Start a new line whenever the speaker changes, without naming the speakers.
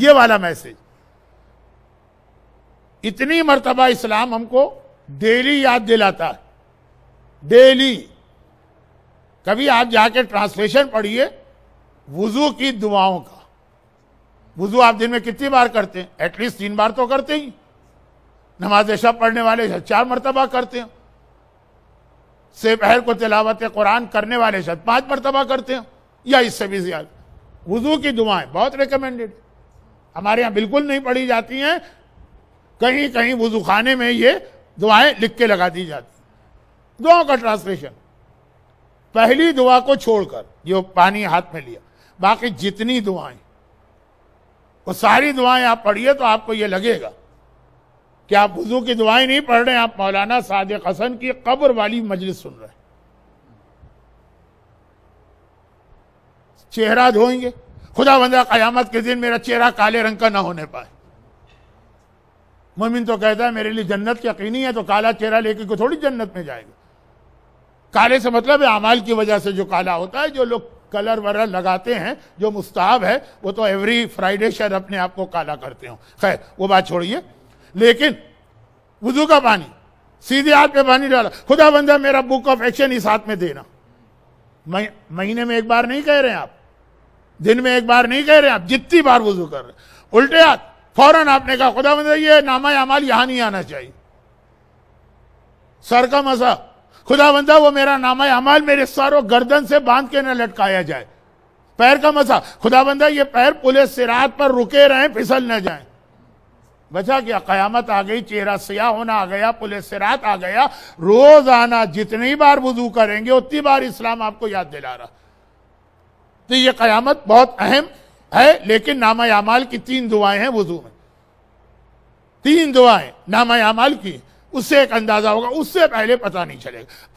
ये वाला मैसेज इतनी मरतबा इस्लाम हमको डेली याद दिलाता है डेली कभी आप जाके ट्रांसलेशन पढ़िए वजू की दुआओं का वजू आप दिन में कितनी बार करते हैं एटलीस्ट तीन बार तो करते ही नमाज शब पढ़ने वाले चार मरतबा करते हैं से पहर को तिलावत कुरान करने वाले शायद पांच मरतबा करते हैं या इससे भी ज्यादा वजू की दुआएं बहुत रिकमेंडेड हमारे यहाँ बिल्कुल नहीं पढ़ी जाती हैं कहीं कहीं वजूखाने में ये दुआएं लिख के लगा दी जाती दुआओं का ट्रांसलेशन पहली दुआ को छोड़कर जो पानी हाथ में लिया बाकी जितनी दुआएं वो सारी दुआएं आप पढ़िए तो आपको ये लगेगा कि आप वजू की दुआएं नहीं पढ़ रहे आप मौलाना सादिक हसन की कब्र वाली मजलिस सुन रहे चेहरा धोएंगे खुदा बंदा क़यामत के दिन मेरा चेहरा काले रंग का ना होने पाए मोमिन तो कहता है मेरे लिए जन्नत यकीनी है तो काला चेहरा लेके को थोड़ी जन्नत में जाएगा काले से मतलब है अमाल की वजह से जो काला होता है जो लोग कलर वलर लगाते हैं जो मुस्ताब है वो तो एवरी फ्राइडे शायद अपने आप को काला करते हो खैर वो बात छोड़िए लेकिन वजू का पानी सीधे हाथ पे पानी डाला खुदा बंदा मेरा बुक ऑफ एक्शन इस हाथ में देना महीने में एक बार नहीं कह रहे हैं आप दिन में एक बार नहीं कह रहे आप जितनी बार वजू कर रहे उल्टे हाथ फौरन आपने कहा खुदा मंद ये नामा अमाल यहां नहीं आना चाहिए सर का मजा खुदा बंदा वो मेरा नामा अमाल मेरे सर और गर्दन से बांध के न लटकाया जाए पैर का मसा खुदा बंदा ये पैर पुलिस सिरात पर रुके रहे फिसल न जाए बचा क्या कयामत आ गई चेहरा सिया होना आ गया पुलिस सिरात आ गया रोज आना जितनी बार वजू करेंगे उतनी बार इस्लाम आपको याद दिला रहा तो ये क़यामत बहुत अहम है लेकिन नामा यामाल की तीन दुआएं हैं वजू में तीन दुआएं नामा यामाल की उससे एक अंदाज़ा होगा उससे पहले पता नहीं चलेगा